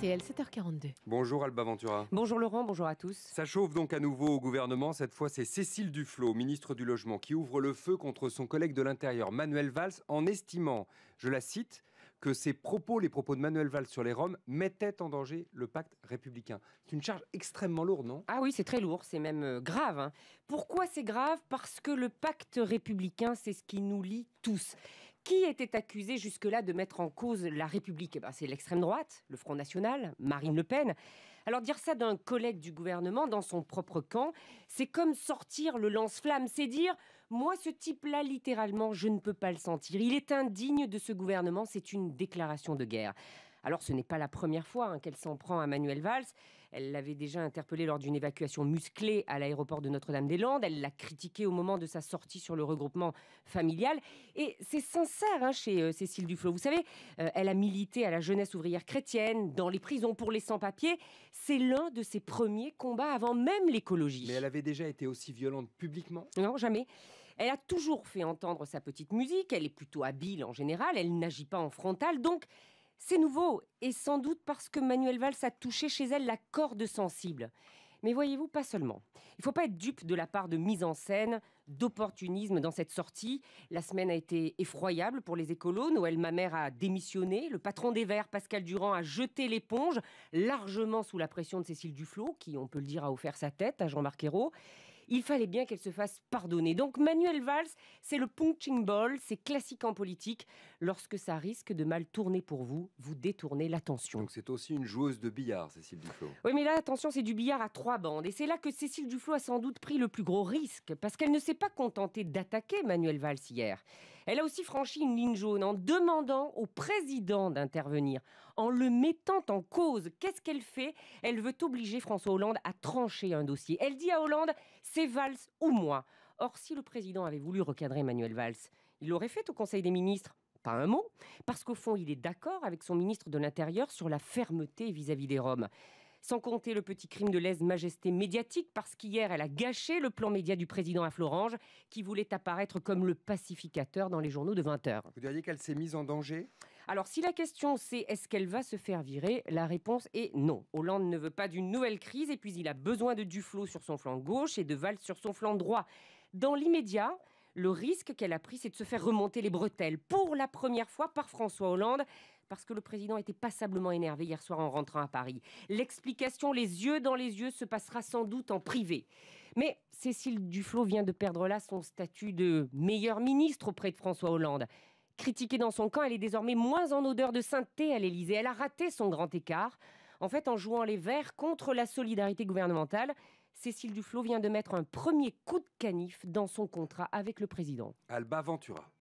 7 h Bonjour Alba Ventura. Bonjour Laurent, bonjour à tous. Ça chauffe donc à nouveau au gouvernement. Cette fois, c'est Cécile Duflot, ministre du Logement, qui ouvre le feu contre son collègue de l'Intérieur, Manuel Valls, en estimant, je la cite, que ses propos, les propos de Manuel Valls sur les Roms, mettaient en danger le pacte républicain. C'est une charge extrêmement lourde, non Ah oui, c'est très lourd, c'est même euh, grave. Hein. Pourquoi c'est grave Parce que le pacte républicain, c'est ce qui nous lie tous. Qui était accusé jusque-là de mettre en cause la République eh ben, C'est l'extrême droite, le Front National, Marine Le Pen. Alors dire ça d'un collègue du gouvernement dans son propre camp, c'est comme sortir le lance-flamme, c'est dire moi ce type-là littéralement je ne peux pas le sentir. Il est indigne de ce gouvernement, c'est une déclaration de guerre. Alors ce n'est pas la première fois hein, qu'elle s'en prend à Manuel Valls. Elle l'avait déjà interpellé lors d'une évacuation musclée à l'aéroport de Notre-Dame-des-Landes. Elle l'a critiqué au moment de sa sortie sur le regroupement familial. Et c'est sincère hein, chez euh, Cécile Duflo. Vous savez, euh, elle a milité à la jeunesse ouvrière chrétienne, dans les prisons pour les sans-papiers. C'est l'un de ses premiers combats avant même l'écologie. Mais elle avait déjà été aussi violente publiquement Non, jamais. Elle a toujours fait entendre sa petite musique, elle est plutôt habile en général, elle n'agit pas en frontal, donc c'est nouveau, et sans doute parce que Manuel Valls a touché chez elle la corde sensible. Mais voyez-vous, pas seulement. Il ne faut pas être dupe de la part de mise en scène, d'opportunisme dans cette sortie. La semaine a été effroyable pour les écolos. Noël Mamère a démissionné. Le patron des Verts, Pascal Durand, a jeté l'éponge, largement sous la pression de Cécile Duflot, qui, on peut le dire, a offert sa tête à Jean-Marc Ayrault il fallait bien qu'elle se fasse pardonner. Donc Manuel Valls, c'est le punching ball, c'est classique en politique. Lorsque ça risque de mal tourner pour vous, vous détournez l'attention. Donc c'est aussi une joueuse de billard, Cécile Duflo. Oui, mais là, attention, c'est du billard à trois bandes. Et c'est là que Cécile Duflo a sans doute pris le plus gros risque, parce qu'elle ne s'est pas contentée d'attaquer Manuel Valls hier. Elle a aussi franchi une ligne jaune en demandant au président d'intervenir, en le mettant en cause. Qu'est-ce qu'elle fait Elle veut obliger François Hollande à trancher un dossier. Elle dit à Hollande, c'est Valls ou moi. Or, si le président avait voulu recadrer Emmanuel Valls, il l'aurait fait au Conseil des ministres pas un mot, parce qu'au fond, il est d'accord avec son ministre de l'Intérieur sur la fermeté vis-à-vis des Roms. Sans compter le petit crime de lèse-majesté médiatique, parce qu'hier, elle a gâché le plan média du président à Florange, qui voulait apparaître comme le pacificateur dans les journaux de 20h. Vous diriez qu'elle s'est mise en danger alors si la question c'est est-ce qu'elle va se faire virer, la réponse est non. Hollande ne veut pas d'une nouvelle crise et puis il a besoin de Duflot sur son flanc gauche et de Valls sur son flanc droit. Dans l'immédiat, le risque qu'elle a pris, c'est de se faire remonter les bretelles pour la première fois par François Hollande, parce que le président était passablement énervé hier soir en rentrant à Paris. L'explication, les yeux dans les yeux, se passera sans doute en privé. Mais Cécile Duflot vient de perdre là son statut de meilleur ministre auprès de François Hollande. Critiquée dans son camp, elle est désormais moins en odeur de sainteté à l'Élysée. Elle a raté son grand écart. En fait, en jouant les Verts contre la solidarité gouvernementale, Cécile Duflot vient de mettre un premier coup de canif dans son contrat avec le président. Alba Ventura.